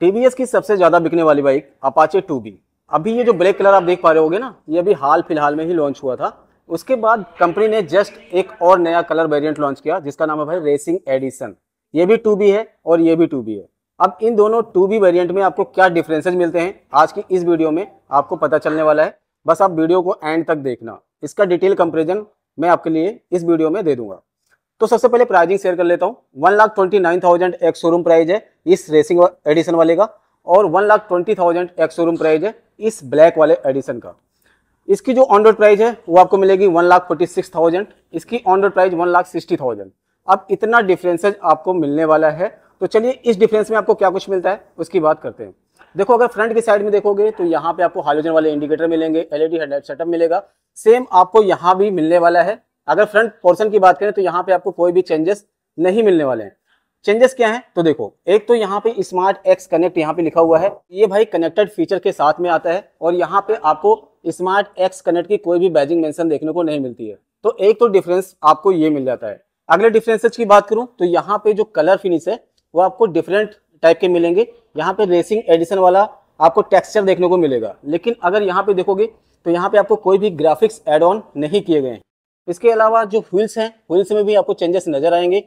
TVS की सबसे ज्यादा बिकने वाली बाइक अपाचे टू बी अभी ये जो ब्लैक कलर आप देख पा रहे होगे ना ये अभी हाल फिलहाल में ही लॉन्च हुआ था उसके बाद कंपनी ने जस्ट एक और नया कलर वेरिएंट लॉन्च किया जिसका नाम है भाई रेसिंग एडिशन ये भी टू बी है और ये भी टू बी है अब इन दोनों टू बी वेरियंट में आपको क्या डिफरेंसेज मिलते हैं आज की इस वीडियो में आपको पता चलने वाला है बस आप वीडियो को एंड तक देखना इसका डिटेल कंपेरिजन मैं आपके लिए इस वीडियो में दे दूंगा तो सबसे पहले प्राइजिंग शेयर कर लेता हूँ one lakh twenty nine thousand एक शोरूम प्राइज है इस रेसिंग एडिशन वाले का और वन लाख ट्वेंटी थाउजेंड एक शोरूम प्राइज है इस ब्लैक वाले एडिशन का इसकी जो ऑन रोड प्राइज है वो आपको मिलेगी one lakh forty six thousand इसकी on road price one lakh sixty thousand अब इतना डिफरेंसेज आपको मिलने वाला है तो चलिए इस डिफरेंस में आपको क्या कुछ मिलता है उसकी बात करते हैं देखो अगर फ्रंट की साइड में देखोगे तो यहाँ पे आपको हाइड्रोजन वाले इंडिकेटर मिलेंगे एलईडी हेडलाइट सेटअप मिलेगा सेम आपको यहाँ भी मिलने वाला है अगर फ्रंट पोर्सन की बात करें तो यहाँ पे आपको कोई भी चेंजेस नहीं मिलने वाले हैं चेंजेस क्या हैं तो देखो एक तो यहाँ पे स्मार्ट एक्स कनेक्ट यहाँ पे लिखा हुआ है ये भाई कनेक्टेड फीचर के साथ में आता है और यहाँ पे आपको स्मार्ट एक्स कनेक्ट की कोई भी बैजिंग मेंशन देखने को नहीं मिलती है तो एक तो डिफरेंस आपको ये मिल जाता है अगले डिफरेंसेज की बात करूँ तो यहाँ पे जो कलर फिनिश है वो आपको डिफरेंट टाइप के मिलेंगे यहाँ पे रेसिंग एडिशन वाला आपको टेक्सचर देखने को मिलेगा लेकिन अगर यहाँ पे देखोगे तो यहाँ पे आपको कोई भी ग्राफिक्स एड ऑन नहीं किए गए हैं इसके अलावा जो व्हील्स हैं व्हील्स में भी आपको चेंजेस नजर आएंगे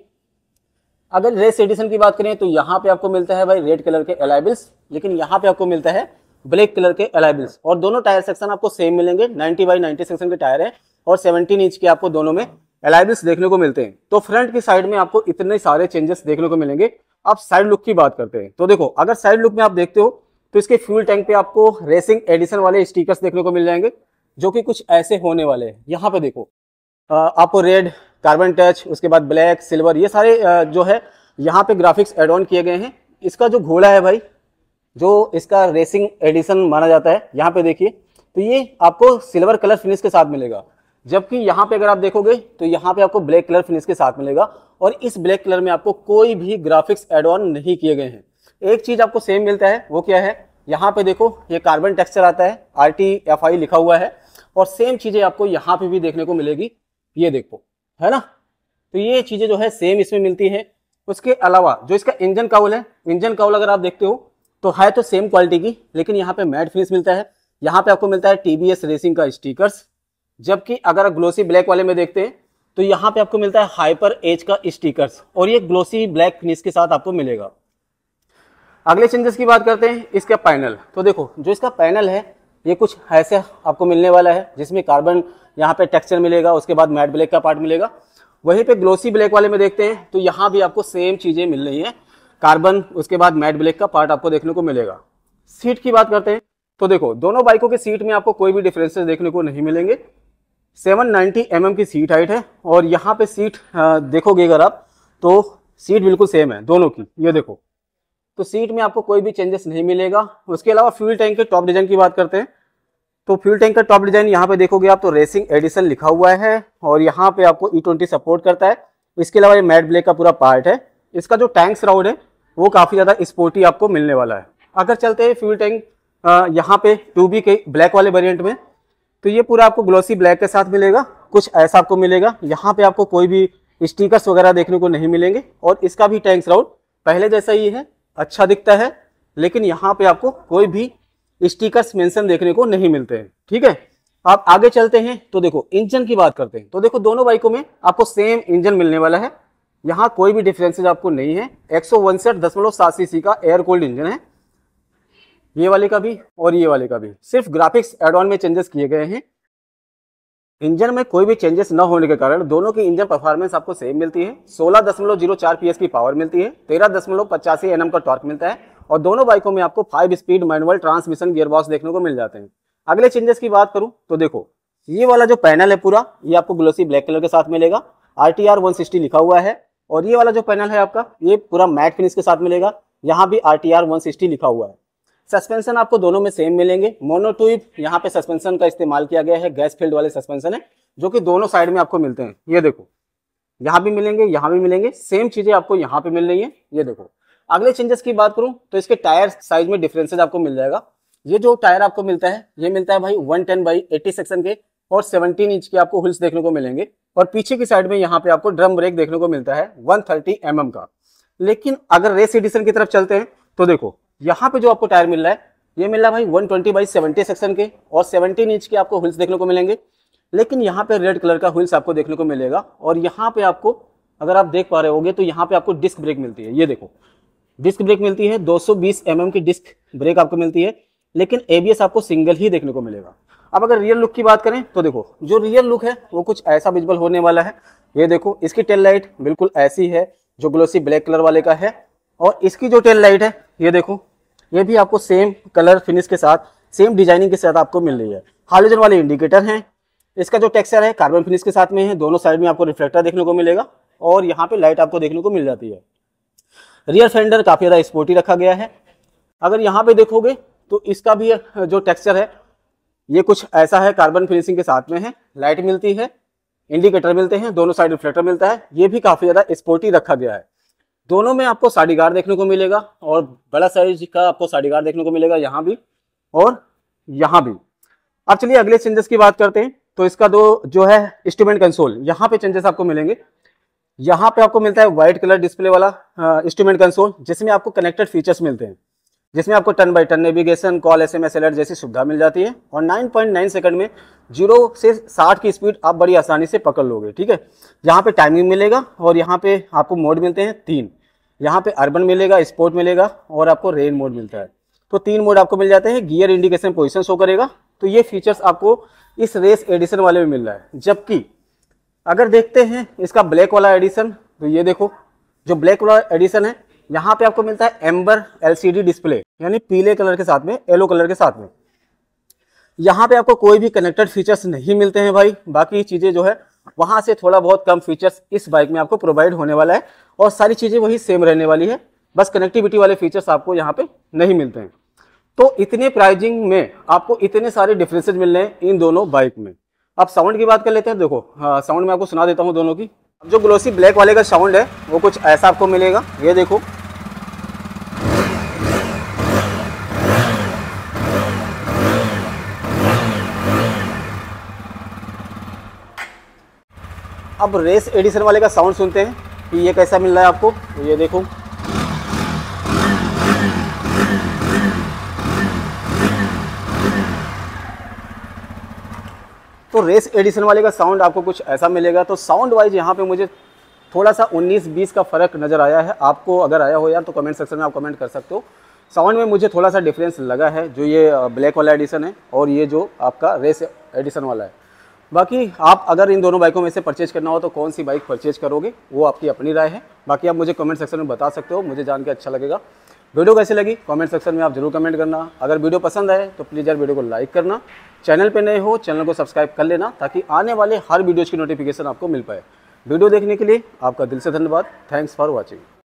अगर रेस एडिशन की बात करें तो यहाँ पे आपको मिलता है भाई रेड कलर के अलाइबल्स लेकिन यहाँ पे आपको मिलता है ब्लैक कलर के अलाइबल्स और दोनों टायर सेक्शन आपको सेम मिलेंगे 90 बाई 90 सेक्शन के टायर है और 17 इंच के आपको दोनों में अलाइबिल्स देखने को मिलते हैं तो फ्रंट की साइड में आपको इतने सारे चेंजेस देखने को मिलेंगे आप साइड लुक की बात करते हैं तो देखो अगर साइड लुक में आप देखते हो तो इसके फ्यूल टैंक पे आपको रेसिंग एडिशन वाले स्टिकर्स देखने को मिल जाएंगे जो कि कुछ ऐसे होने वाले हैं यहाँ पे देखो आपको रेड कार्बन टच उसके बाद ब्लैक सिल्वर ये सारे जो है यहाँ पे ग्राफिक्स एड ऑन किए गए हैं इसका जो घोड़ा है भाई जो इसका रेसिंग एडिशन माना जाता है यहाँ पे देखिए तो ये आपको सिल्वर कलर फिनिश के साथ मिलेगा जबकि यहाँ पे अगर आप देखोगे तो यहाँ पे आपको ब्लैक कलर फिनिश के साथ मिलेगा और इस ब्लैक कलर में आपको कोई भी ग्राफिक्स एड ऑन नहीं किए गए हैं एक चीज़ आपको सेम मिलता है वो क्या है यहाँ पे देखो ये कार्बन टेक्सचर आता है आर लिखा हुआ है और सेम चीज़ें आपको यहाँ पे भी देखने को मिलेगी ये देखो है ना तो ये चीजें जो है सेम इसमें मिलती है उसके अलावा जो इसका इंजन काउल है इंजन काउल अगर आप देखते हो तो है तो सेम क्वालिटी की लेकिन यहाँ पे मैट फिनिश मिलता है यहाँ पे आपको मिलता है टीबीएस रेसिंग का स्टिकर्स जबकि अगर आप ग्लोसी ब्लैक वाले में देखते हैं तो यहाँ पे आपको मिलता है हाइपर एज का स्टिकर्स और ये ग्लोसी ब्लैक फिनिश के साथ आपको मिलेगा अगले चेंजेस की बात करते हैं इसका पैनल तो देखो जो इसका पैनल है ये कुछ ऐसे आपको मिलने वाला है जिसमें कार्बन यहाँ पे टेक्सचर मिलेगा उसके बाद मैट ब्लैक का पार्ट मिलेगा वहीं पे ग्लोसी ब्लैक वाले में देखते हैं तो यहाँ भी आपको सेम चीज़ें मिल रही हैं कार्बन उसके बाद मैट ब्लैक का पार्ट आपको देखने को मिलेगा सीट की बात करते हैं तो देखो दोनों बाइकों के सीट में आपको कोई भी डिफरेंसेस देखने को नहीं मिलेंगे 790 नाइन्टी mm की सीट हाइट है और यहाँ पे सीट देखोगे अगर आप तो सीट बिल्कुल सेम है दोनों की ये देखो तो सीट में आपको कोई भी चेंजेस नहीं मिलेगा उसके अलावा फ्यूल टैंक के टॉप डिजाइन की बात करते हैं तो फ्यूल टैंक का टॉप डिजाइन यहाँ पे देखोगे आप तो रेसिंग एडिशन लिखा हुआ है और यहाँ पे आपको ई ट्वेंटी सपोर्ट करता है इसके अलावा ये मैट ब्लैक का पूरा पार्ट है इसका जो टैंक्स राउड है वो काफ़ी ज़्यादा स्पोर्टी आपको मिलने वाला है अगर चलते हैं फ्यूल टैंक यहाँ पे टू बी के ब्लैक वाले वेरियंट में तो ये पूरा आपको ग्लोसी ब्लैक के साथ मिलेगा कुछ ऐसा आपको मिलेगा यहाँ पे आपको कोई भी स्टिकर्स वगैरह देखने को नहीं मिलेंगे और इसका भी टैंक्स राउंड पहले जैसा ही है अच्छा दिखता है लेकिन यहाँ पे आपको कोई भी स्टिकर्स मेंशन देखने को नहीं मिलते हैं ठीक है आप आगे चलते हैं तो देखो इंजन की बात करते हैं तो देखो दोनों बाइकों में आपको सेम इंजन मिलने वाला है यहाँ कोई भी डिफरेंसेज आपको नहीं है एक सीसी का एयर कोल्ड इंजन है ये वाले का भी और ये वाले का भी सिर्फ ग्राफिक्स एड ऑन में चेंजेस किए गए हैं इंजन में कोई भी चेंजेस न होने के कारण दोनों की इंजन परफॉर्मेंस आपको सेम मिलती है 16.04 पीएस की पावर मिलती है तेरह दशमलव पचासी का टॉर्क मिलता है और दोनों बाइकों में आपको five speed manual transmission gearbox देखने को मिल जाते हैं अगले चेंजेस की बात करूं तो देखो ये वाला जो पैनल है पूरा ये आपको ग्लोसी ब्लैक कलर के साथ मिलेगा R T R one sixty लिखा हुआ है और ये वाला जो पैनल है आपका ये पूरा मैट फिनिश के साथ मिलेगा यहाँ भी R T R one sixty लिखा हुआ है सस्पेंशन आपको दोनों में सेम मिलेंगे मोनोट्यूब यहाँ पे सस्पेंशन का इस्तेमाल किया गया है गैस फील्ड वाले सस्पेंशन है जो कि दोनों साइड में आपको मिलते हैं ये देखो यहाँ भी मिलेंगे यहाँ भी मिलेंगे सेम चीजें आपको यहाँ पे मिल रही है ये देखो अगले चेंजेस की बात करूं तो इसके टायर साइज में डिफरेंसेज आपको मिल जाएगा ये जो टायर आपको मिलता है ये मिलता है भाई 110 टेन बाई एट्टी सेक्शन के और 17 इंच के आपको हुल्स देखने को मिलेंगे और पीछे की साइड में यहाँ पे आपको ड्रम ब्रेक देखने को मिलता है 130 थर्टी mm का लेकिन अगर रेस एडिशन की तरफ चलते हैं तो देखो यहाँ पे जो आपको टायर मिल रहा है ये मिल रहा है भाई 120 ट्वेंटी बाई सेवेंटी सेक्शन के और सेवनटीन इंच के आपको हुल्स देखने को मिलेंगे लेकिन यहाँ पे रेड कलर का हुल्स आपको देखने को मिलेगा और यहाँ पे आपको अगर आप देख पा रहे होगे तो यहाँ पे आपको डिस्क ब्रेक मिलती है ये देखो डिस्क ब्रेक मिलती है 220 mm की डिस्क ब्रेक आपको मिलती है लेकिन एबीएस आपको सिंगल ही देखने को मिलेगा अब अगर रियल लुक की बात करें तो देखो जो रियल लुक है वो कुछ ऐसा विजबल होने वाला है ये देखो इसकी टेल लाइट बिल्कुल ऐसी है जो ग्लोसी ब्लैक कलर वाले का है और इसकी जो टेल लाइट है ये देखो ये भी आपको सेम कलर फिनिश के साथ सेम डिजाइनिंग के साथ आपको मिल रही है हालोजन वाले इंडिकेटर हैं इसका जो टेक्सचर है कार्बन फिनिश के साथ में है दोनों साइड में आपको रिफ्लेक्टर देखने को मिलेगा और यहाँ पे लाइट आपको देखने को मिल जाती है रियर फेंडर काफ़ी ज़्यादा स्पोर्टी रखा गया है अगर यहाँ पे देखोगे तो इसका भी जो टेक्सचर है ये कुछ ऐसा है कार्बन फिनिशिंग के साथ में है लाइट मिलती है इंडिकेटर मिलते हैं दोनों साइड रिफ्लेक्टर मिलता है ये भी काफ़ी ज़्यादा स्पोर्टी रखा गया है दोनों में आपको साडीगार देखने को मिलेगा और बड़ा साइज का आपको साडीगार देखने को मिलेगा यहाँ भी और यहाँ भी अब चलिए अगले चेंजेस की बात करते हैं तो इसका दो जो है इंस्ट्रूमेंट कंसोल यहाँ पे चेंजेस आपको मिलेंगे यहाँ पे आपको मिलता है व्हाइट कलर डिस्प्ले वाला इंस्ट्रूमेंट कंसोल जिसमें आपको कनेक्टेड फीचर्स मिलते हैं जिसमें आपको turn by turn navigation call S M S alert जैसी सुविधा मिल जाती है और 9.9 सेकंड में जीरो से 60 की स्पीड आप बड़ी आसानी से पकड़ लोगे ठीक है यहाँ पे टाइमिंग मिलेगा और यहाँ पे आपको मोड मिलते हैं तीन यहाँ पे अर्बन मिलेगा स्पोर्ट मिलेगा और आपको रेन मोड मिलता है तो तीन मोड आपको मिल जाते हैं गियर इंडिकेशन पोजिशन शो करेगा तो ये फीचर्स आपको इस रेस एडिशन वाले में मिल रहा है जबकि अगर देखते हैं इसका ब्लैक वाला एडिशन तो ये देखो जो ब्लैक वाला एडिशन है यहाँ पे आपको मिलता है एम्बर एलसीडी डिस्प्ले यानी पीले कलर के साथ में येलो कलर के साथ में यहाँ पे आपको कोई भी कनेक्टेड फीचर्स नहीं मिलते हैं भाई बाकी चीज़ें जो है वहाँ से थोड़ा बहुत कम फीचर्स इस बाइक में आपको प्रोवाइड होने वाला है और सारी चीज़ें वही सेम रहने वाली है बस कनेक्टिविटी वाले फीचर्स आपको यहाँ पे नहीं मिलते हैं तो इतने प्राइजिंग में आपको इतने सारे डिफरेंसेज मिल रहे हैं इन दोनों बाइक में अब साउंड की बात कर लेते हैं देखो साउंड हाँ, मैं आपको सुना देता हूँ दोनों की जो ग्लोसी ब्लैक वाले का साउंड है वो कुछ ऐसा आपको मिलेगा ये देखो अब रेस एडिशन वाले का साउंड सुनते हैं कि ये कैसा मिल रहा है आपको ये देखो तो रेस एडिशन वाले का साउंड आपको कुछ ऐसा मिलेगा तो साउंड वाइज यहाँ पे मुझे थोड़ा सा 19-20 का फ़र्क नज़र आया है आपको अगर आया हो यार तो कमेंट सेक्शन में आप कमेंट कर सकते हो साउंड में मुझे थोड़ा सा डिफरेंस लगा है जो ये ब्लैक वाला एडिशन है और ये जो आपका रेस एडिशन वाला है बाकी आप अगर इन दोनों बाइकों में से परचेज करना हो तो कौन सी बाइक परचेज करोगे वो आपकी अपनी राय है बाकी आप मुझे कमेंट सेक्शन में बता सकते हो मुझे जान के अच्छा लगेगा वीडियो कैसे लगी कमेंट सेक्शन में आप जरूर कमेंट करना अगर वीडियो पसंद आए तो प्लीज़ यार वीडियो को लाइक करना चैनल पर नए हो चैनल को सब्सक्राइब कर लेना ताकि आने वाले हर वीडियोज़ की नोटिफिकेशन आपको मिल पाए वीडियो देखने के लिए आपका दिल से धन्यवाद थैंक्स फॉर वॉचिंग